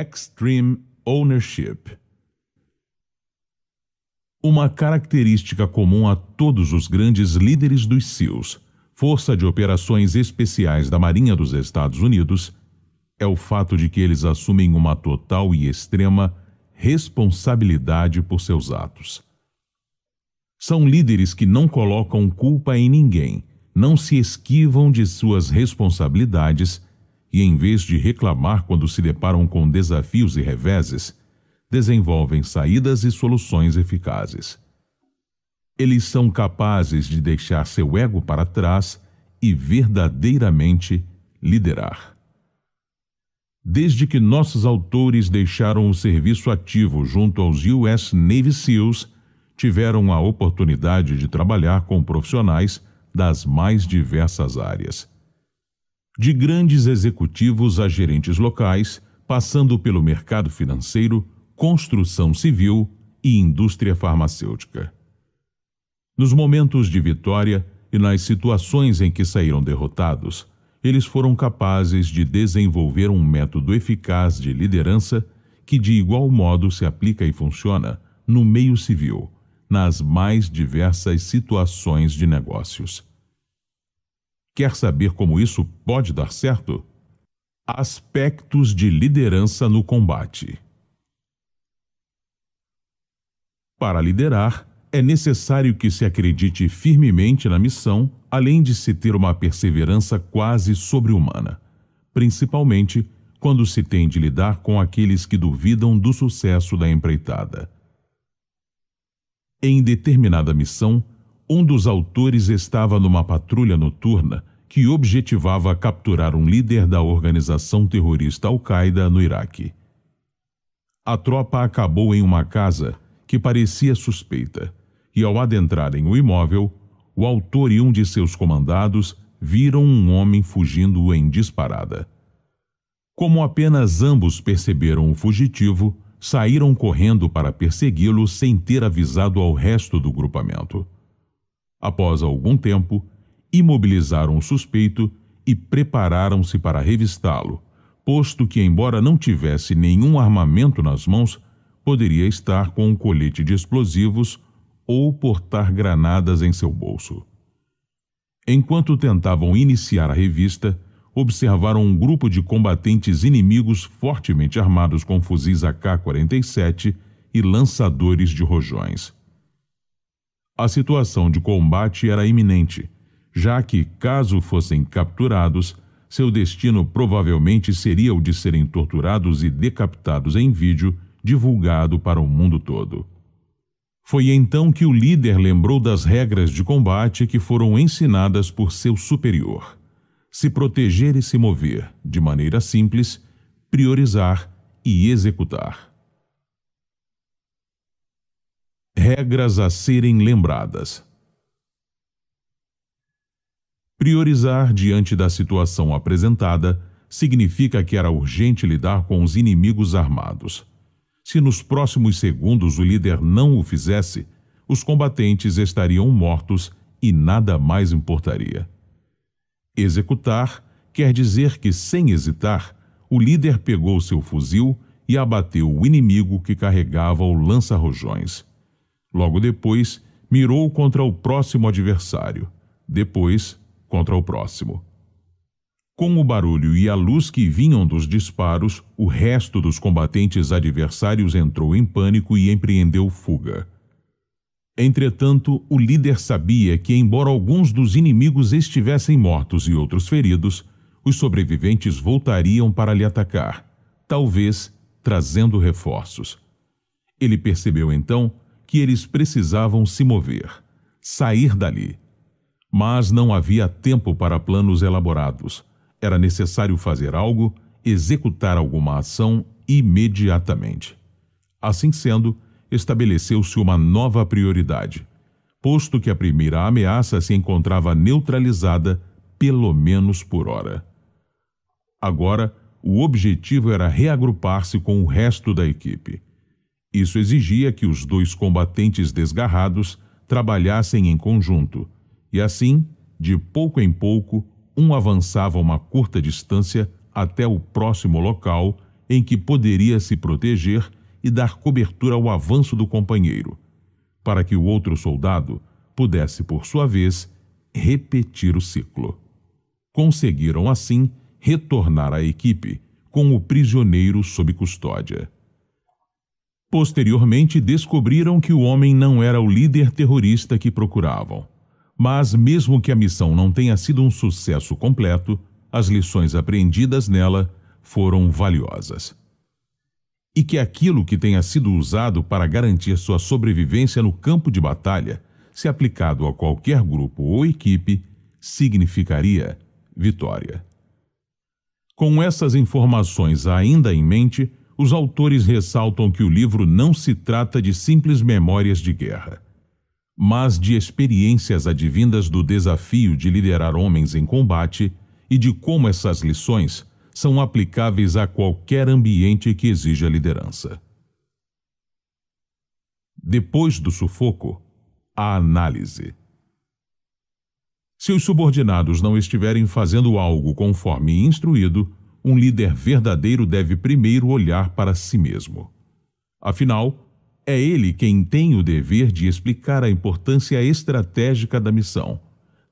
Extreme Ownership. Uma característica comum a todos os grandes líderes dos SEALs, Força de Operações Especiais da Marinha dos Estados Unidos, é o fato de que eles assumem uma total e extrema responsabilidade por seus atos. São líderes que não colocam culpa em ninguém, não se esquivam de suas responsabilidades e, em vez de reclamar quando se deparam com desafios e reveses, desenvolvem saídas e soluções eficazes. Eles são capazes de deixar seu ego para trás e verdadeiramente liderar. Desde que nossos autores deixaram o serviço ativo junto aos US Navy SEALs, tiveram a oportunidade de trabalhar com profissionais das mais diversas áreas de grandes executivos a gerentes locais, passando pelo mercado financeiro, construção civil e indústria farmacêutica. Nos momentos de vitória e nas situações em que saíram derrotados, eles foram capazes de desenvolver um método eficaz de liderança que de igual modo se aplica e funciona no meio civil, nas mais diversas situações de negócios. Quer saber como isso pode dar certo? Aspectos de liderança no combate. Para liderar, é necessário que se acredite firmemente na missão, além de se ter uma perseverança quase sobre-humana, principalmente quando se tem de lidar com aqueles que duvidam do sucesso da empreitada. Em determinada missão, um dos autores estava numa patrulha noturna que objetivava capturar um líder da organização terrorista Al-Qaeda no Iraque. A tropa acabou em uma casa que parecia suspeita, e ao adentrarem o imóvel, o autor e um de seus comandados viram um homem fugindo em disparada. Como apenas ambos perceberam o fugitivo, saíram correndo para persegui-lo sem ter avisado ao resto do grupamento. Após algum tempo, imobilizaram o suspeito e prepararam-se para revistá-lo, posto que, embora não tivesse nenhum armamento nas mãos, poderia estar com um colete de explosivos ou portar granadas em seu bolso. Enquanto tentavam iniciar a revista, observaram um grupo de combatentes inimigos fortemente armados com fuzis AK-47 e lançadores de rojões a situação de combate era iminente, já que, caso fossem capturados, seu destino provavelmente seria o de serem torturados e decapitados em vídeo, divulgado para o mundo todo. Foi então que o líder lembrou das regras de combate que foram ensinadas por seu superior: se proteger e se mover, de maneira simples, priorizar e executar. Regras a serem lembradas. Priorizar diante da situação apresentada significa que era urgente lidar com os inimigos armados. Se nos próximos segundos o líder não o fizesse, os combatentes estariam mortos e nada mais importaria. Executar quer dizer que, sem hesitar, o líder pegou seu fuzil e abateu o inimigo que carregava o lança-rojões. Logo depois, mirou contra o próximo adversário, depois contra o próximo. Com o barulho e a luz que vinham dos disparos, o resto dos combatentes adversários entrou em pânico e empreendeu fuga. Entretanto, o líder sabia que, embora alguns dos inimigos estivessem mortos e outros feridos, os sobreviventes voltariam para lhe atacar, talvez trazendo reforços. Ele percebeu então que eles precisavam se mover, sair dali. Mas não havia tempo para planos elaborados. Era necessário fazer algo, executar alguma ação imediatamente. Assim sendo, estabeleceu-se uma nova prioridade, posto que a primeira ameaça se encontrava neutralizada, pelo menos por hora. Agora, o objetivo era reagrupar-se com o resto da equipe. Isso exigia que os dois combatentes desgarrados trabalhassem em conjunto, e assim, de pouco em pouco, um avançava uma curta distância até o próximo local em que poderia se proteger e dar cobertura ao avanço do companheiro, para que o outro soldado pudesse, por sua vez, repetir o ciclo. Conseguiram, assim, retornar à equipe com o prisioneiro sob custódia. Posteriormente, descobriram que o homem não era o líder terrorista que procuravam. Mas, mesmo que a missão não tenha sido um sucesso completo, as lições apreendidas nela foram valiosas. E que aquilo que tenha sido usado para garantir sua sobrevivência no campo de batalha, se aplicado a qualquer grupo ou equipe, significaria vitória. Com essas informações ainda em mente, os autores ressaltam que o livro não se trata de simples memórias de guerra, mas de experiências advindas do desafio de liderar homens em combate e de como essas lições são aplicáveis a qualquer ambiente que exija liderança. Depois do sufoco, a análise. Se os subordinados não estiverem fazendo algo conforme instruído, um líder verdadeiro deve primeiro olhar para si mesmo. Afinal, é ele quem tem o dever de explicar a importância estratégica da missão,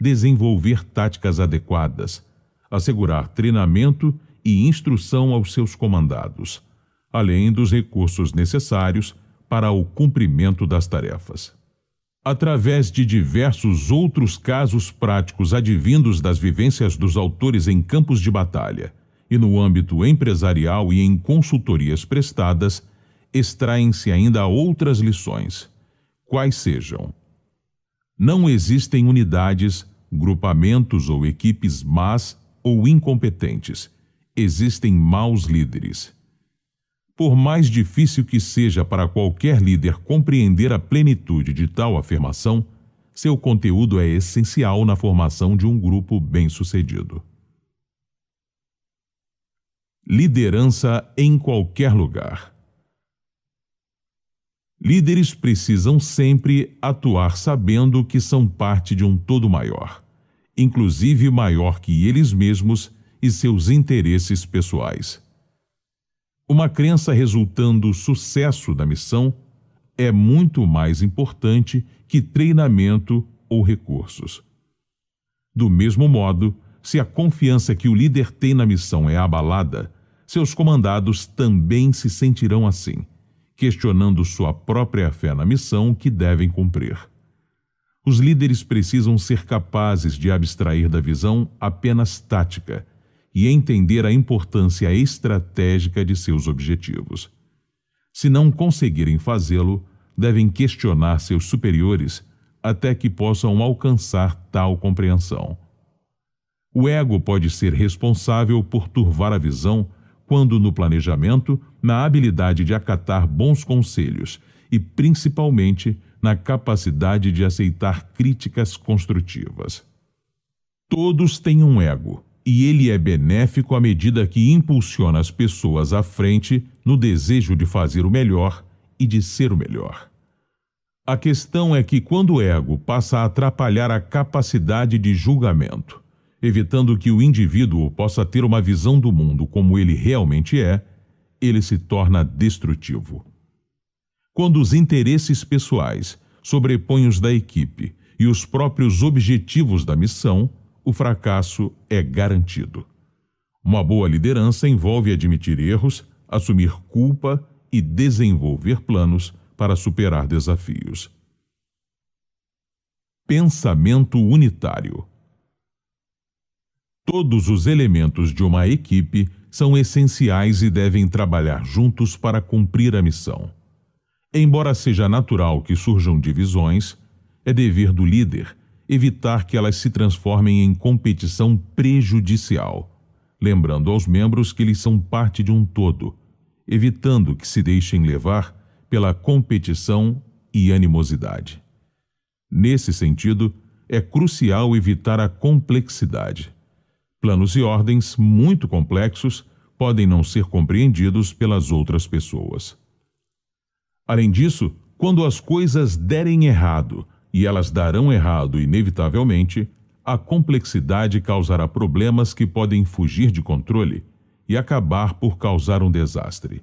desenvolver táticas adequadas, assegurar treinamento e instrução aos seus comandados, além dos recursos necessários para o cumprimento das tarefas. Através de diversos outros casos práticos advindos das vivências dos autores em campos de batalha, e no âmbito empresarial e em consultorias prestadas, extraem-se ainda outras lições, quais sejam: não existem unidades, grupamentos ou equipes más ou incompetentes, existem maus líderes. Por mais difícil que seja para qualquer líder compreender a plenitude de tal afirmação, seu conteúdo é essencial na formação de um grupo bem-sucedido liderança em qualquer lugar. Líderes precisam sempre atuar sabendo que são parte de um todo maior, inclusive maior que eles mesmos e seus interesses pessoais. Uma crença resultando sucesso da missão é muito mais importante que treinamento ou recursos. Do mesmo modo, se a confiança que o líder tem na missão é abalada, seus comandados também se sentirão assim, questionando sua própria fé na missão que devem cumprir. Os líderes precisam ser capazes de abstrair da visão apenas tática e entender a importância estratégica de seus objetivos. Se não conseguirem fazê-lo, devem questionar seus superiores até que possam alcançar tal compreensão. O ego pode ser responsável por turvar a visão quando no planejamento, na habilidade de acatar bons conselhos e principalmente na capacidade de aceitar críticas construtivas. Todos têm um ego, e ele é benéfico à medida que impulsiona as pessoas à frente no desejo de fazer o melhor e de ser o melhor. A questão é que quando o ego passa a atrapalhar a capacidade de julgamento, evitando que o indivíduo possa ter uma visão do mundo como ele realmente é, ele se torna destrutivo. Quando os interesses pessoais sobrepõem os da equipe e os próprios objetivos da missão, o fracasso é garantido. Uma boa liderança envolve admitir erros, assumir culpa e desenvolver planos para superar desafios. Pensamento unitário Todos os elementos de uma equipe são essenciais e devem trabalhar juntos para cumprir a missão. Embora seja natural que surjam divisões, é dever do líder evitar que elas se transformem em competição prejudicial, lembrando aos membros que eles são parte de um todo, evitando que se deixem levar pela competição e animosidade. Nesse sentido, é crucial evitar a complexidade. Planos e ordens muito complexos podem não ser compreendidos pelas outras pessoas. Além disso, quando as coisas derem errado, e elas darão errado inevitavelmente, a complexidade causará problemas que podem fugir de controle e acabar por causar um desastre.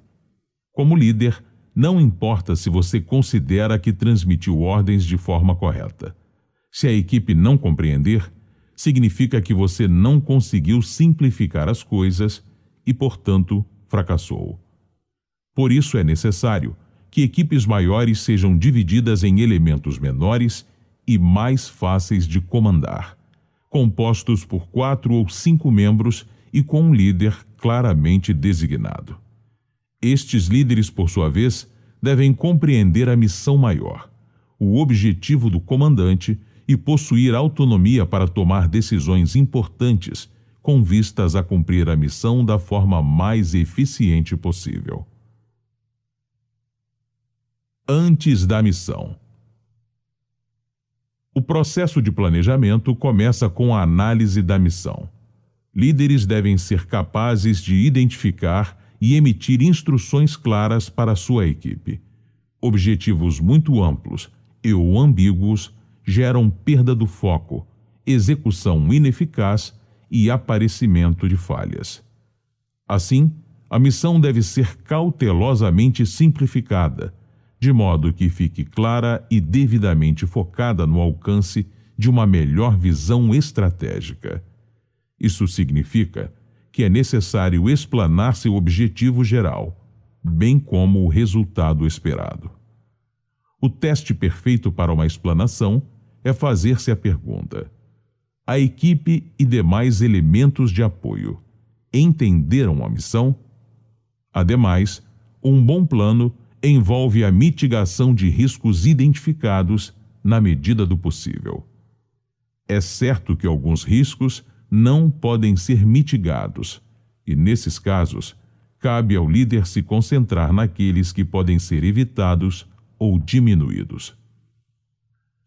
Como líder, não importa se você considera que transmitiu ordens de forma correta. Se a equipe não compreender, significa que você não conseguiu simplificar as coisas e, portanto, fracassou. Por isso é necessário que equipes maiores sejam divididas em elementos menores e mais fáceis de comandar, compostos por quatro ou cinco membros e com um líder claramente designado. Estes líderes, por sua vez, devem compreender a missão maior, o objetivo do comandante e possuir autonomia para tomar decisões importantes com vistas a cumprir a missão da forma mais eficiente possível. Antes da missão. O processo de planejamento começa com a análise da missão. Líderes devem ser capazes de identificar e emitir instruções claras para sua equipe. Objetivos muito amplos e ou ambíguos geram perda do foco, execução ineficaz e aparecimento de falhas. Assim, a missão deve ser cautelosamente simplificada, de modo que fique clara e devidamente focada no alcance de uma melhor visão estratégica. Isso significa que é necessário explanar seu objetivo geral, bem como o resultado esperado. O teste perfeito para uma explanação é fazer-se a pergunta: a equipe e demais elementos de apoio entenderam a missão? Ademais, um bom plano envolve a mitigação de riscos identificados na medida do possível. É certo que alguns riscos não podem ser mitigados, e nesses casos, cabe ao líder se concentrar naqueles que podem ser evitados ou diminuídos.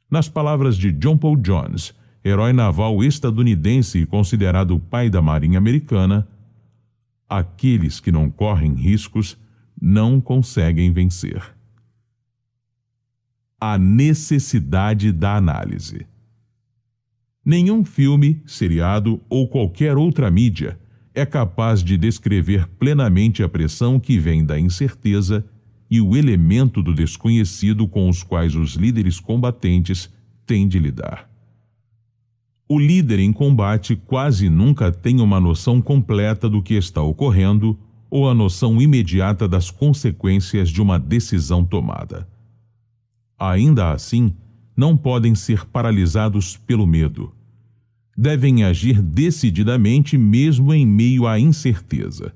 Nas palavras de John Paul Jones, herói naval estadunidense e considerado o pai da Marinha Americana, aqueles que não correm riscos não conseguem vencer. A necessidade da análise. Nenhum filme, seriado ou qualquer outra mídia é capaz de descrever plenamente a pressão que vem da incerteza e o elemento do desconhecido com os quais os líderes combatentes têm de lidar. O líder em combate quase nunca tem uma noção completa do que está ocorrendo ou a noção imediata das consequências de uma decisão tomada. Ainda assim, não podem ser paralisados pelo medo. Devem agir decididamente mesmo em meio à incerteza.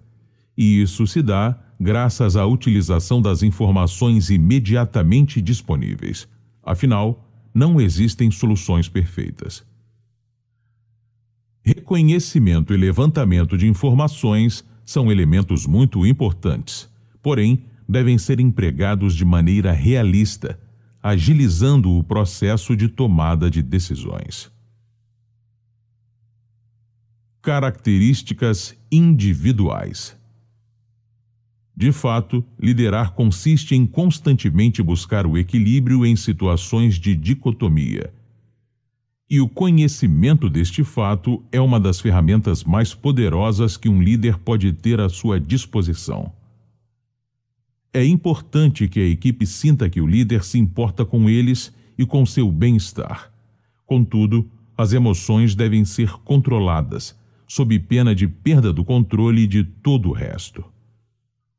E isso se dá graças à utilização das informações imediatamente disponíveis. Afinal, não existem soluções perfeitas. Reconhecimento e levantamento de informações são elementos muito importantes, porém, devem ser empregados de maneira realista, agilizando o processo de tomada de decisões. Características individuais de fato, liderar consiste em constantemente buscar o equilíbrio em situações de dicotomia. E o conhecimento deste fato é uma das ferramentas mais poderosas que um líder pode ter à sua disposição. É importante que a equipe sinta que o líder se importa com eles e com seu bem-estar. Contudo, as emoções devem ser controladas, sob pena de perda do controle de todo o resto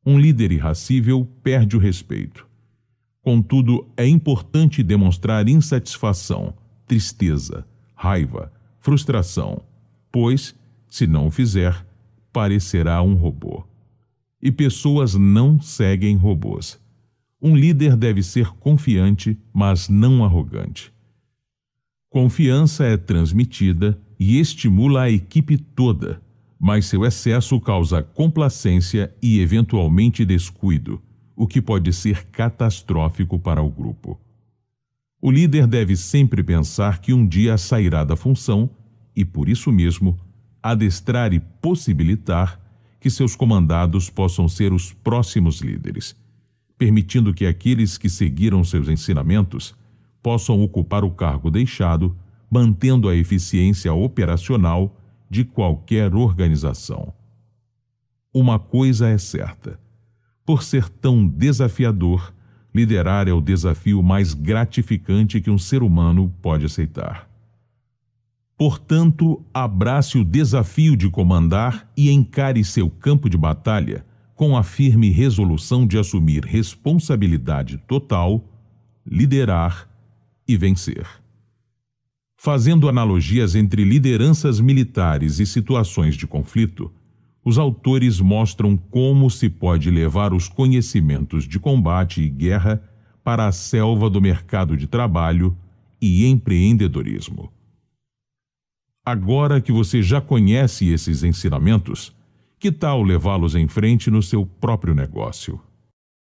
um líder irracível perde o respeito. Contudo, é importante demonstrar insatisfação, tristeza, raiva, frustração, pois, se não o fizer, parecerá um robô. E pessoas não seguem robôs. Um líder deve ser confiante, mas não arrogante. Confiança é transmitida e estimula a equipe toda mas seu excesso causa complacência e, eventualmente, descuido, o que pode ser catastrófico para o grupo. O líder deve sempre pensar que um dia sairá da função e, por isso mesmo, adestrar e possibilitar que seus comandados possam ser os próximos líderes, permitindo que aqueles que seguiram seus ensinamentos possam ocupar o cargo deixado, mantendo a eficiência operacional de qualquer organização. Uma coisa é certa: por ser tão desafiador, liderar é o desafio mais gratificante que um ser humano pode aceitar. Portanto, abrace o desafio de comandar e encare seu campo de batalha com a firme resolução de assumir responsabilidade total, liderar e vencer. Fazendo analogias entre lideranças militares e situações de conflito, os autores mostram como se pode levar os conhecimentos de combate e guerra para a selva do mercado de trabalho e empreendedorismo. Agora que você já conhece esses ensinamentos, que tal levá-los em frente no seu próprio negócio?